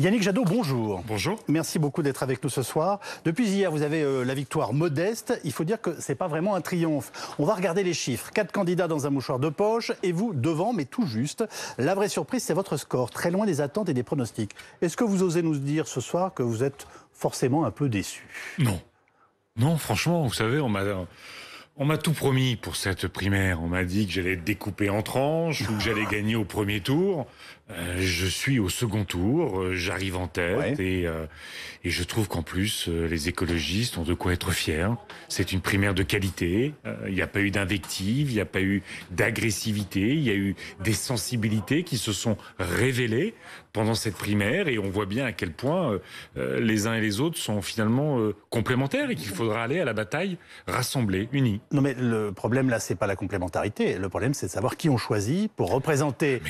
Yannick Jadot, bonjour. Bonjour. Merci beaucoup d'être avec nous ce soir. Depuis hier, vous avez euh, la victoire modeste. Il faut dire que ce n'est pas vraiment un triomphe. On va regarder les chiffres. Quatre candidats dans un mouchoir de poche et vous devant, mais tout juste. La vraie surprise, c'est votre score, très loin des attentes et des pronostics. Est-ce que vous osez nous dire ce soir que vous êtes forcément un peu déçu Non. Non, franchement, vous savez, on m'a on m'a tout promis pour cette primaire. On m'a dit que j'allais être découpé en tranches ou que j'allais gagner au premier tour. Euh, je suis au second tour, euh, j'arrive en tête et, euh, et, je trouve qu'en plus les écologistes ont de quoi être fiers. C'est une primaire de qualité. Il n'y a pas eu d'invective, il n'y a pas eu d'agressivité, il y a eu des sensibilités qui se sont révélées pendant cette primaire et on voit bien à quel point euh, euh, les uns et les autres sont finalement euh, complémentaires et qu'il faudra aller à la bataille rassemblés, unis. Non mais le problème là, c'est pas la complémentarité. Le problème, c'est de savoir qui on choisit pour représenter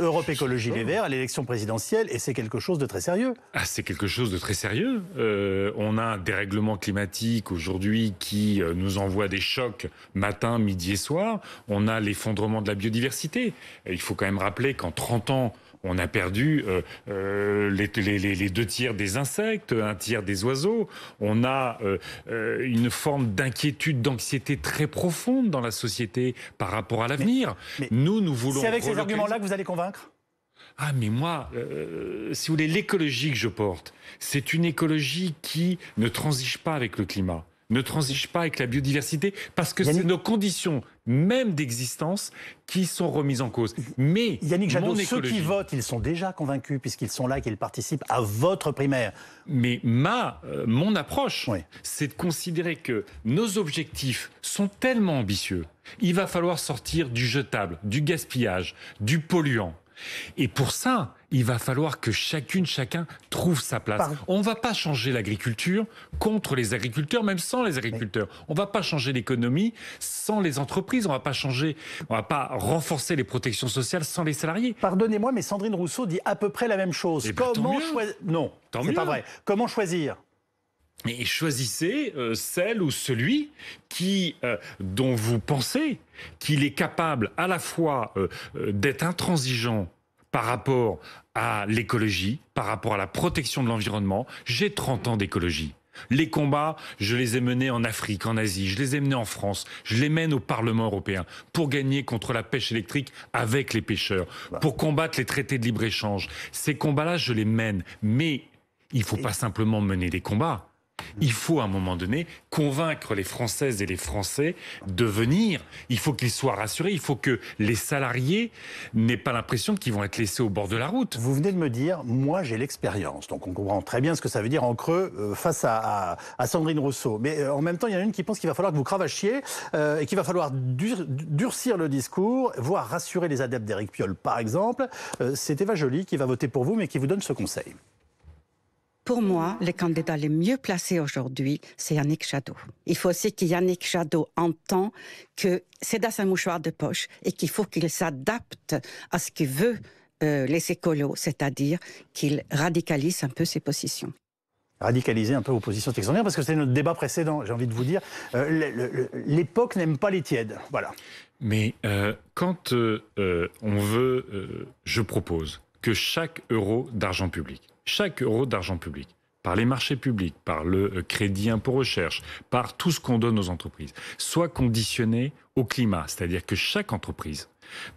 Europe Écologie Les Verts à l'élection présidentielle et c'est quelque chose de très sérieux. Ah, c'est quelque chose de très sérieux. on a un dérèglement climatique aujourd'hui qui nous envoie des chocs matin, midi et soir. On a l'effondrement de la biodiversité. Il faut quand même rappeler qu'en 30 ans, on a perdu euh, euh, les, deux tiers des insectes, un tiers des oiseaux. On a euh, une forme d'inquiétude, d'anxiété très profonde dans la société par rapport à l'avenir. Nous, nous voulons. C'est avec ces arguments-là que vous allez convaincre ah mais moi, si vous voulez, l'écologie que je porte, c'est une écologie qui ne transige pas avec le climat ne transige pas avec la biodiversité parce que c'est nos conditions même d'existence qui sont remises en cause. Mais Yannick ceux qui votent, ils sont déjà convaincus puisqu'ils sont là, qu'ils participent à votre primaire. Mais ma, euh, mon approche, c'est de considérer que nos objectifs sont tellement ambitieux, il va falloir sortir du jetable, du gaspillage, du polluant. Et pour ça, il va falloir que chacune, chacun trouve sa place. On ne va pas changer l'agriculture contre les agriculteurs, même sans les agriculteurs. On ne va pas changer l'économie sans les entreprises. On ne va pas changer, on va pas renforcer les protections sociales sans les salariés. Pardonnez-moi, mais Sandrine Rousseau dit à peu près la même chose. Eh ben, Comment choisir Non, c'est pas vrai. Comment choisir et choisissez euh, celle ou celui qui, euh, dont vous pensez qu'il est capable à la fois euh, d'être intransigeant par rapport à l'écologie, par rapport à la protection de l'environnement. J'ai 30 ans d'écologie. Les combats, je les ai menés en Afrique, en Asie, je les ai menés en France, je les mène au Parlement européen pour gagner contre la pêche électrique avec les pêcheurs, bah. pour combattre les traités de libre-échange. Ces combats-là, je les mène, mais il ne faut pas simplement mener des combats il faut à un moment donné convaincre les Françaises et les Français de venir. Il faut qu'ils soient rassurés. Il faut que les salariés n'aient pas l'impression qu'ils vont être laissés au bord de la route. Vous venez de me dire, moi j'ai l'expérience. Donc on comprend très bien ce que ça veut dire en creux euh, face à, Sandrine Rousseau. Mais euh, en même temps, il y en a une qui pense qu'il va falloir que vous cravachiez euh, et qu'il va falloir durcir le discours, voire rassurer les adeptes d'Éric Piolle par exemple. C'est Eva Joly qui va voter pour vous, mais qui vous donne ce conseil. Pour moi, le candidat le mieux placé aujourd'hui, c'est Yannick Jadot. Il faut aussi que Yannick Jadot entend que c'est dans sa mouchoir de poche et qu'il faut qu'il s'adapte à ce qu'il veut euh, les écolos, c'est-à-dire qu'il radicalise un peu ses positions radicaliser un peu vos positions c'est extraordinaire, parce que c'est notre débat précédent, j'ai envie de vous dire. Euh, l'époque n'aime pas les tièdes. Voilà. Mais euh, quand on veut, je propose que chaque euro d'argent public chaque euro d'argent public par les marchés publics, par le euh, crédit impôt recherche, par tout ce qu'on donne aux entreprises, soit conditionné au climat, c'est-à-dire que chaque entreprise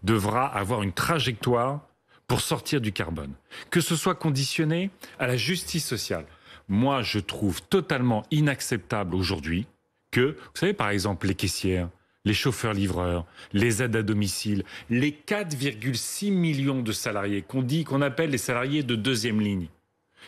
devra avoir une trajectoire pour sortir du carbone, que ce soit conditionné à la justice sociale. Moi, je trouve totalement inacceptable aujourd'hui que, vous savez, par exemple, les caissières, les chauffeurs-livreurs, les aides à domicile, les 4,6 millions de salariés qu'on dit, qu'on appelle les salariés de deuxième ligne,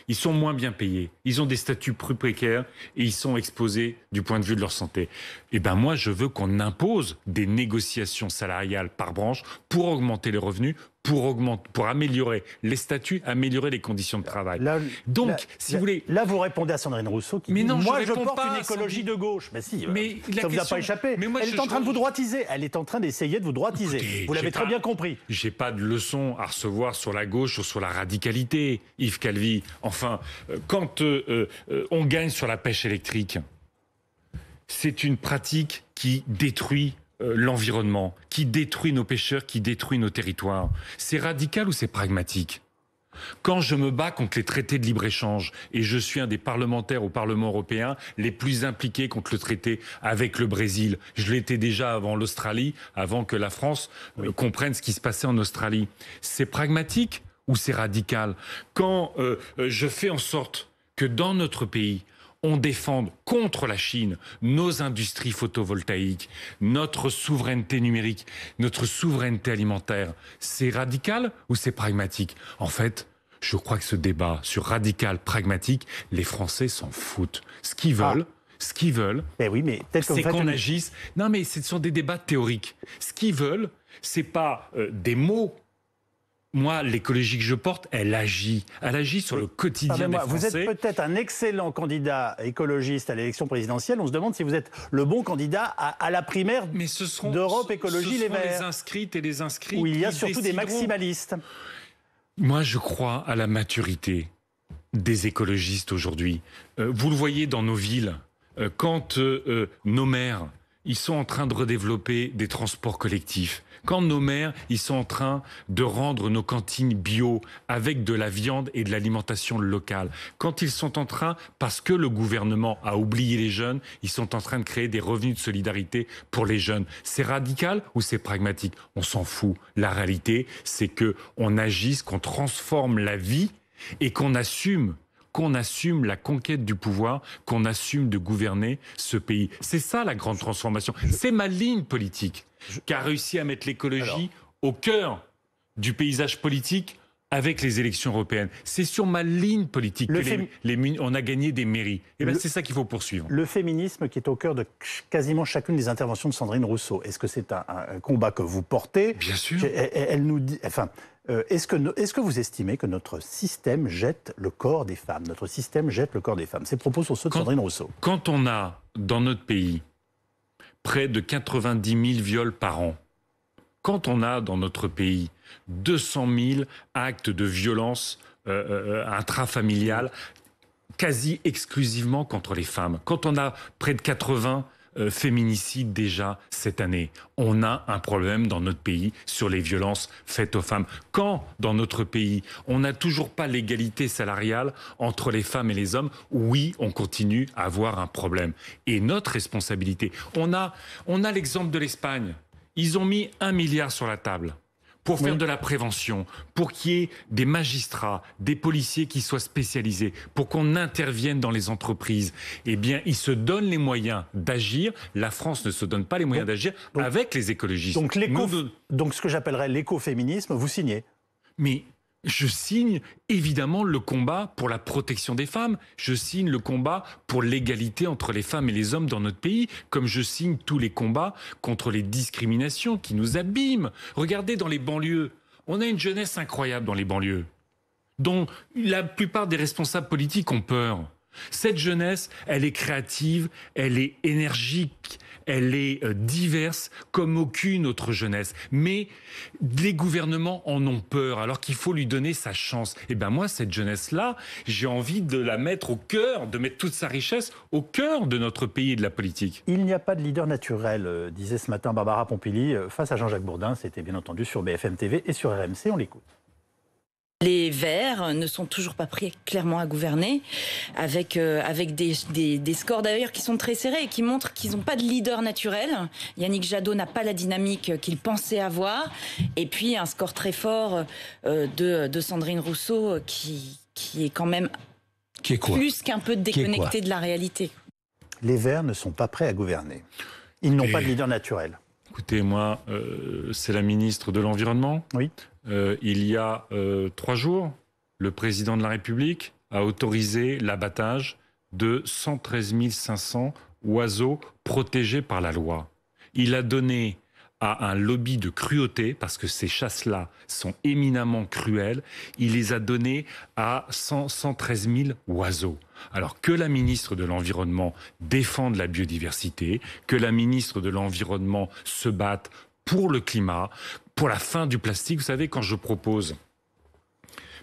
ils sont moins bien payés, ils ont des statuts plus précaires et ils sont exposés du point de vue de leur santé. Et eh ben moi, je veux qu'on impose des négociations salariales par branche pour augmenter les revenus, pour, augmenter, pour améliorer les statuts, améliorer les conditions de travail. Donc, si vous voulez... Là, vous répondez à Sandrine Rousseau qui mais dit, non, moi, je, porte une écologie de gauche. Mais si, euh, ça ne vous a pas échappé. Elle est en train de vous droitiser. Elle est en train d'essayer de vous droitiser. vous l'avez très bien compris. J'ai pas de leçon à recevoir sur la gauche ou sur la radicalité, Yves Calvi. Enfin, euh, quand euh, on gagne sur la pêche électrique, c'est une pratique qui détruit euh, l'environnement, qui détruit nos pêcheurs, qui détruit nos territoires. C'est radical ou c'est pragmatique quand je me bats contre les traités de libre-échange, et je suis un des parlementaires au Parlement européen les plus impliqués contre le traité avec le Brésil, je l'étais déjà avant l'Australie, avant que la France euh, comprenne ce qui se passait en Australie, c'est pragmatique ou c'est radical Quand euh, je fais en sorte que dans notre pays, on défend contre la Chine nos industries photovoltaïques, notre souveraineté numérique, notre souveraineté alimentaire. C'est radical ou c'est pragmatique En fait, je crois que ce débat sur radical, pragmatique, les Français s'en foutent. Ce qu'ils ah. veulent, ce qu'ils veulent, eh oui, mais c'est qu'on agisse. Non, mais ce sont des débats théoriques. Ce qu'ils veulent, c'est pas euh, des mots moi, l'écologie que je porte, elle agit. Elle agit sur le quotidien des Français. Vous êtes peut-être un excellent candidat écologiste à l'élection présidentielle. On se demande si vous êtes le bon candidat à, la primaire d'Europe Écologie Les Verts. les inscrites et les inscrits. Où il y a surtout des maximalistes. Moi, je crois à la maturité des écologistes aujourd'hui. Euh, vous le voyez dans nos villes. Euh, quand euh, nos maires, ils sont en train de redévelopper des transports collectifs, quand nos maires, ils sont en train de rendre nos cantines bio avec de la viande et de l'alimentation locale. Quand ils sont en train, parce que le gouvernement a oublié les jeunes, ils sont en train de créer des revenus de solidarité pour les jeunes. C'est radical ou c'est pragmatique On s'en fout. La réalité, c'est qu'on agisse, qu'on transforme la vie et qu'on assume qu'on assume la conquête du pouvoir, qu'on assume de gouverner ce pays. C'est ça la grande transformation. C'est ma ligne politique qui a réussi à mettre l'écologie au cœur du paysage politique avec les élections européennes. C'est sur ma ligne politique le que les, on a gagné des mairies. Et eh ben, c'est ça qu'il faut poursuivre. Le féminisme qui est au cœur de quasiment chacune des interventions de Sandrine Rousseau. Est-ce que c'est un, combat que vous portez Bien sûr. elle nous dit, enfin, euh, est-ce, que, vous estimez que notre système jette le corps des femmes Notre système jette le corps des femmes. Ces propos sont ceux de Sandrine Rousseau. Quand on a, dans notre pays, près de 90 000 viols par an, quand on a dans notre pays 200 000 actes de violence euh, euh, intrafamiliale, quasi exclusivement contre les femmes, quand on a près de 80 euh, féminicide déjà cette année. On a un problème dans notre pays sur les violences faites aux femmes. Quand dans notre pays, on n'a toujours pas l'égalité salariale entre les femmes et les hommes, oui, on continue à avoir un problème. Et notre responsabilité, on a, on a l'exemple de l'Espagne. Ils ont mis un milliard sur la table pour faire de la prévention, pour qu'il y ait des magistrats, des policiers qui soient spécialisés, pour qu'on intervienne dans les entreprises, eh bien, ils se donnent les moyens d'agir. La France ne se donne pas les moyens d'agir avec les écologistes. Donc, donc, ce que j'appellerais l'écoféminisme, vous signez mais je signe évidemment le combat pour la protection des femmes, je signe le combat pour l'égalité entre les femmes et les hommes dans notre pays, comme je signe tous les combats contre les discriminations qui nous abîment. Regardez dans les banlieues, on a une jeunesse incroyable dans les banlieues, dont la plupart des responsables politiques ont peur. Cette jeunesse, elle est créative, elle est énergique, elle est euh, diverse comme aucune autre jeunesse. Mais les gouvernements en ont peur alors qu'il faut lui donner sa chance. Et eh ben moi, cette jeunesse-là, j'ai envie de la mettre au cœur, de mettre toute sa richesse au cœur de notre pays et de la politique. Il n'y a pas de leader naturel, euh, disait ce matin Barbara Pompili euh, face à Jean-Jacques Bourdin. C'était bien entendu sur BFM TV et sur RMC. On l'écoute. Les Verts ne sont toujours pas prêts clairement à gouverner, avec, euh, avec des, scores d'ailleurs qui sont très serrés et qui montrent qu'ils n'ont pas de leader naturel. Yannick Jadot n'a pas la dynamique qu'il pensait avoir. Et puis un score très fort euh, de, Sandrine Rousseau qui, est quand même plus qu'un peu déconnecté de la réalité. Les Verts ne sont pas prêts à gouverner. Ils n'ont pas de leader naturel. Écoutez, moi, euh, c'est la ministre de l'Environnement. Oui. Euh, il y a euh, trois jours, le président de la République a autorisé l'abattage de 113 500 oiseaux protégés par la loi. Il a donné à un lobby de cruauté, parce que ces chasses-là sont éminemment cruelles. Il les a données à 113 000 oiseaux. Alors que la ministre de l'Environnement défende la biodiversité, que la ministre de l'Environnement se batte pour le climat, pour la fin du plastique, vous savez, quand je propose,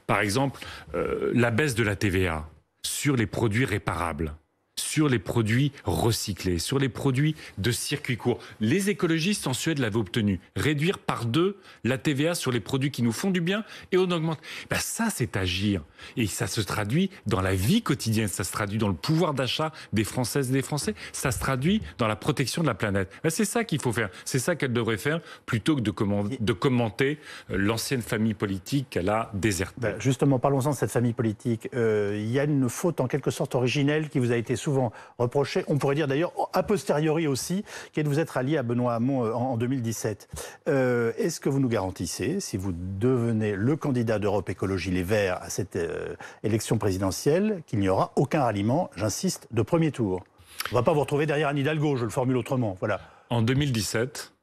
par exemple, euh, la baisse de la TVA sur les produits réparables, sur les produits recyclés, sur les produits de circuit court. Les écologistes en Suède l'avaient obtenu. Réduire par deux la TVA sur les produits qui nous font du bien et on augmente. Ben, ça, c'est agir. Et ça se traduit dans la vie quotidienne, ça se traduit dans le pouvoir d'achat des Françaises et des Français, ça se traduit dans la protection de la planète. Ben c'est ça qu'il faut faire. C'est ça qu'elle devrait faire plutôt que de, commenter euh, l'ancienne famille politique qu'elle a désertée. Ben, justement, parlons-en de cette famille politique. Il y a une faute en quelque sorte originelle qui vous a été souvent souvent reproché, on pourrait dire d'ailleurs a posteriori aussi, qui est de vous être allié à Benoît Hamon euh, en, 2017. Euh, est-ce que vous nous garantissez, si vous devenez le candidat d'Europe Écologie Les Verts à cette euh, élection présidentielle, qu'il n'y aura aucun ralliement, j'insiste, de premier tour On ne va pas vous retrouver derrière Anne Hidalgo, je le formule autrement. Voilà. En 2017,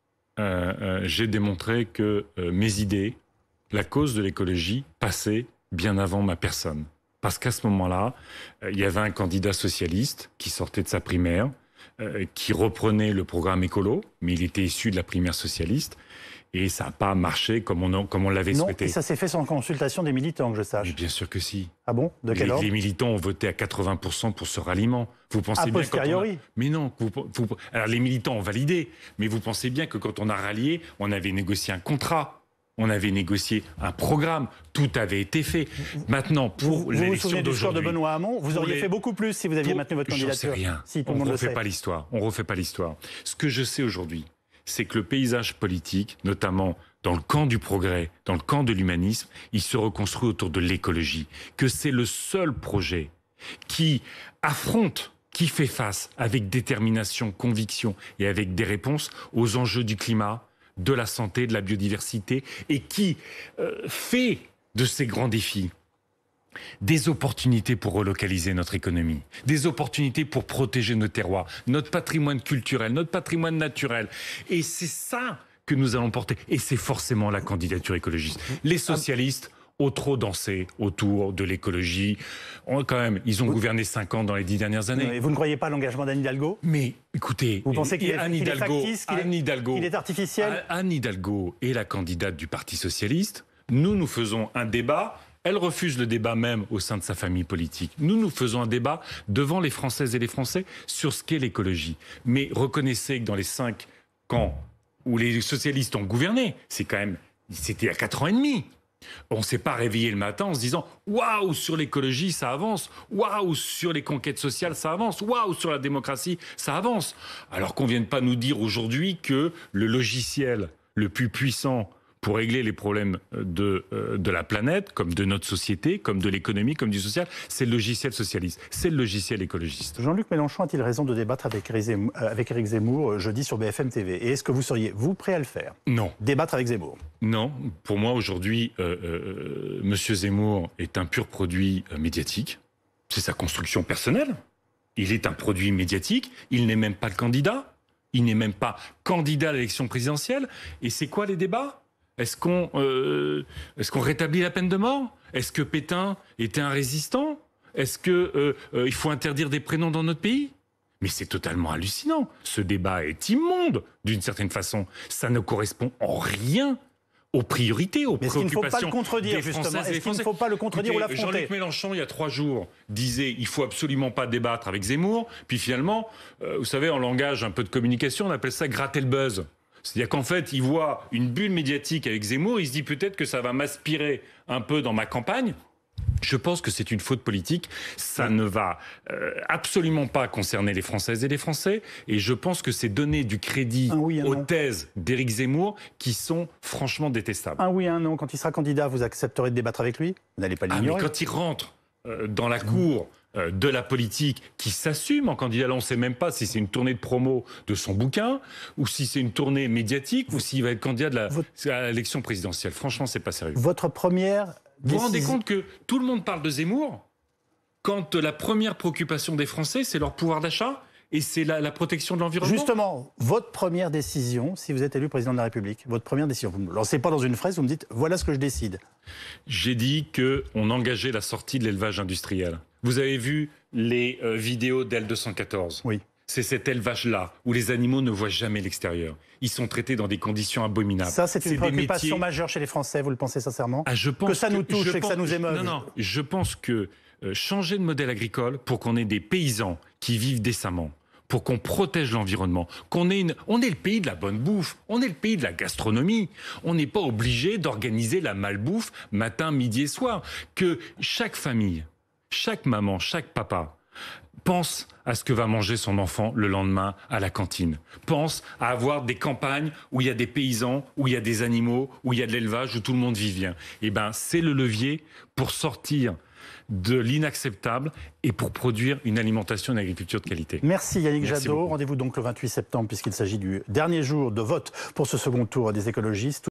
j'ai démontré que mes idées, la cause de l'écologie, passaient bien avant ma personne. Parce qu'à ce moment-là, euh, il y avait un candidat socialiste qui sortait de sa primaire, euh, qui reprenait le programme écolo, mais il était issu de la primaire socialiste et ça n'a pas marché comme on, l'avait souhaité. Et ça s'est fait sans consultation des militants, que je sache. bien sûr que si. Ah bon De quel les, Les militants ont voté à 80% pour ce ralliement. Vous pensez bien que Mais non. Alors les militants ont validé, mais vous pensez bien que quand on a rallié, on avait négocié un contrat on avait négocié un programme, tout avait été fait. Maintenant, pour vous, l'élection d'aujourd'hui, de Benoît Hamon, vous auriez fait beaucoup plus si vous aviez maintenu votre candidature. ne sais rien. on ne pas l'histoire. On refait pas l'histoire. Ce que je sais aujourd'hui, c'est que le paysage politique, notamment dans le camp du progrès, dans le camp de l'humanisme, il se reconstruit autour de l'écologie. Que c'est le seul projet qui affronte qui fait face avec détermination, conviction et avec des réponses aux enjeux du climat, de la santé, de la biodiversité, et qui euh, fait de ces grands défis des opportunités pour relocaliser notre économie, des opportunités pour protéger nos terroirs, notre patrimoine culturel, notre patrimoine naturel. Et c'est ça que nous allons porter. Et c'est forcément la candidature écologiste. Les ah. socialistes au trop danser autour de l'écologie. Quand même, ils ont gouverné cinq ans dans les dix dernières années. Et vous ne croyez pas l'engagement d'Anne Hidalgo Mais écoutez, vous pensez qu'il est, Anne Hidalgo, est, artificiel Anne Hidalgo est la candidate du Parti socialiste. Nous, nous faisons un débat. Elle refuse le débat même au sein de sa famille politique. Nous, nous faisons un débat devant les Françaises et les Français sur ce qu'est l'écologie. Mais reconnaissez que dans les cinq camps où les socialistes ont gouverné, c'est quand même c'était il y ans et demi. On ne s'est pas réveillé le matin en se disant waouh sur l'écologie ça avance, waouh sur les conquêtes sociales ça avance, waouh sur la démocratie ça avance. Alors qu'on ne vienne pas nous dire aujourd'hui que le logiciel le plus puissant pour régler les problèmes de, euh, de la planète, comme de notre société, comme de l'économie, comme du social. C'est le logiciel socialiste, c'est le logiciel écologiste. Jean-Luc Mélenchon a-t-il raison de débattre avec euh, Éric Zemmour euh, jeudi sur BFM TV Et est-ce que vous seriez, vous, prêt à le faire Non. Débattre avec Zemmour Non. Pour moi, aujourd'hui, M. Zemmour est un pur produit médiatique. C'est sa construction personnelle. Il est un produit médiatique. Il n'est même pas le candidat. Il n'est même pas candidat à l'élection présidentielle. Et c'est quoi les débats euh, est-ce qu'on rétablit la peine de mort Est-ce que Pétain était un résistant Est-ce qu'il euh, euh, faut interdire des prénoms dans notre pays mais c'est totalement hallucinant. Ce débat est immonde, d'une certaine façon. Ça ne correspond en rien aux priorités, aux Mais préoccupations. il ne faut pas le contredire, justement. est ne faut pas le contredire ou l'affronter Jean-Luc Mélenchon, il y a trois jours, disait il faut absolument pas débattre avec Zemmour. Puis finalement, vous savez, en langage un peu de communication, on appelle ça gratter le buzz. C'est-à-dire qu'en fait, il voit une bulle médiatique avec Zemmour, il se dit peut-être que ça va m'aspirer un peu dans ma campagne. Je pense que c'est une faute politique. Ça ne va euh, absolument pas concerner les Françaises et les Français. Et je pense que c'est donner du crédit aux thèses d'Éric Zemmour qui sont franchement détestables. Ah oui, un non. Quand il sera candidat, vous accepterez de débattre avec lui Vous n'allez pas l'ignorer. Ah, mais quand il rentre euh, dans la cour euh, de la politique qui s'assume en candidat. on ne sait même pas si c'est une tournée de promo de son bouquin ou si c'est une tournée médiatique ou s'il va être candidat à l'élection présidentielle. Franchement, c'est pas sérieux. Votre première. Vous vous rendez compte que tout le monde parle de Zemmour quand euh, la première préoccupation des Français, c'est leur pouvoir d'achat et c'est la, protection de l'environnement. Justement, votre première décision, si vous êtes élu président de la République, votre première décision, vous ne me lancez pas dans une phrase, vous me dites voilà ce que je décide. J'ai dit qu'on engageait la sortie de l'élevage industriel. Vous avez vu les euh, vidéos d'L214 Oui. C'est cet élevage-là où les animaux ne voient jamais l'extérieur. Ils sont traités dans des conditions abominables. Ça, c'est une préoccupation majeure chez les Français, vous le pensez sincèrement ah, je pense Que ça nous touche et que ça nous émeut. Non, non, je pense que euh, changer de modèle agricole pour qu'on ait des paysans qui vivent décemment, pour qu'on protège l'environnement, qu'on ait une... On est le pays de la bonne bouffe, on est le pays de la gastronomie. On n'est pas obligé d'organiser la malbouffe matin, midi et soir. Que chaque famille chaque maman, chaque papa pense à ce que va manger son enfant le lendemain à la cantine. Pense à avoir des campagnes où il y a des paysans, où il y a des animaux, où il y a de l'élevage, où tout le monde vit bien. Eh ben, c'est le levier pour sortir de l'inacceptable et pour produire une alimentation et une agriculture de qualité. Merci Yannick Jadot. Rendez-vous donc le 28 septembre puisqu'il s'agit du dernier jour de vote pour ce second tour des écologistes.